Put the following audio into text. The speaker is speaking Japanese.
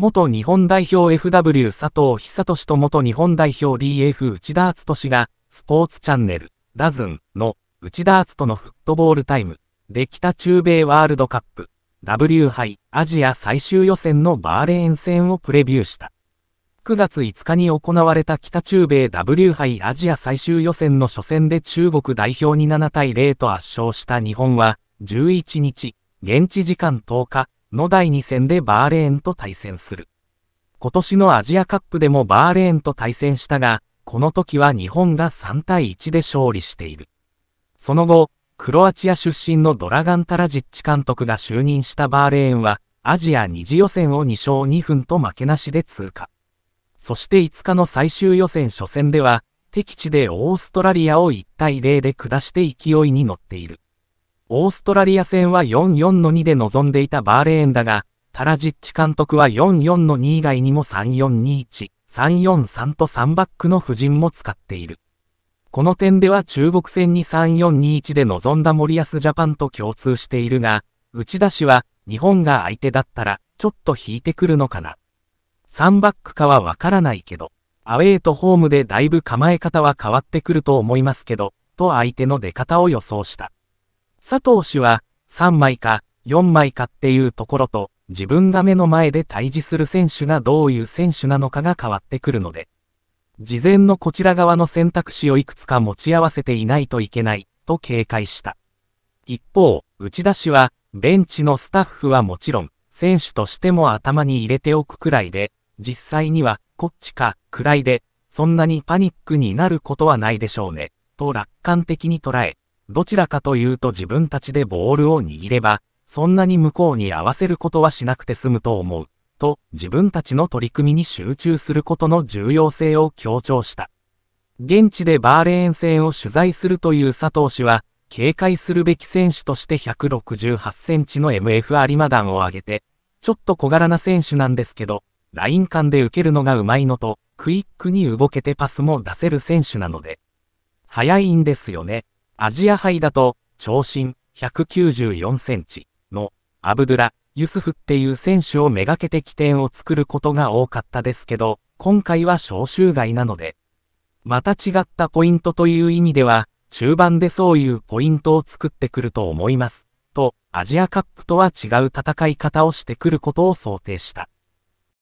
元日本代表 FW 佐藤久俊と元日本代表 DF 内田篤俊が、スポーツチャンネル、ダズンの内田篤とのフットボールタイム、で北中米ワールドカップ、W 杯アジア最終予選のバーレーン戦をプレビューした。9月5日に行われた北中米 W 杯アジア最終予選の初戦で中国代表に7対0と圧勝した日本は、11日、現地時間10日、の第2戦でバーレーンと対戦する。今年のアジアカップでもバーレーンと対戦したが、この時は日本が3対1で勝利している。その後、クロアチア出身のドラガン・タラジッチ監督が就任したバーレーンは、アジア2次予選を2勝2分と負けなしで通過。そして5日の最終予選初戦では、敵地でオーストラリアを1対0で下して勢いに乗っている。オーストラリア戦は4-4 2で臨んでいたバーレーンだが、タラジッチ監督は4-4 2以外にも3-4-2-1、3-4-3と3バックの布陣も使っている。この点では中国戦に3-4-2-1で臨んだ森保ジャパンと共通しているが、内田氏は日本が相手だったらちょっと引いてくるのかな。3バックかはわからないけど、アウェーとホームでだいぶ構え方は変わってくると思いますけど、と相手の出方を予想した。佐藤氏は、3枚か4枚かっていうところと、自分が目の前で対峙する選手がどういう選手なのかが変わってくるので、事前のこちら側の選択肢をいくつか持ち合わせていないといけない、と警戒した。一方、内田氏は、ベンチのスタッフはもちろん、選手としても頭に入れておくくらいで、実際には、こっちか、くらいで、そんなにパニックになることはないでしょうね、と楽観的に捉え、どちらかというと自分たちでボールを握れば、そんなに向こうに合わせることはしなくて済むと思う、と自分たちの取り組みに集中することの重要性を強調した。現地でバーレーン戦を取材するという佐藤氏は、警戒するべき選手として168センチの MF 有馬団を挙げて、ちょっと小柄な選手なんですけど、ライン間で受けるのがうまいのと、クイックに動けてパスも出せる選手なので、速いんですよね。アジア杯だと、長身194センチのアブドゥラ・ユスフっていう選手をめがけて起点を作ることが多かったですけど、今回は招集外なので、また違ったポイントという意味では、中盤でそういうポイントを作ってくると思います。と、アジアカップとは違う戦い方をしてくることを想定した。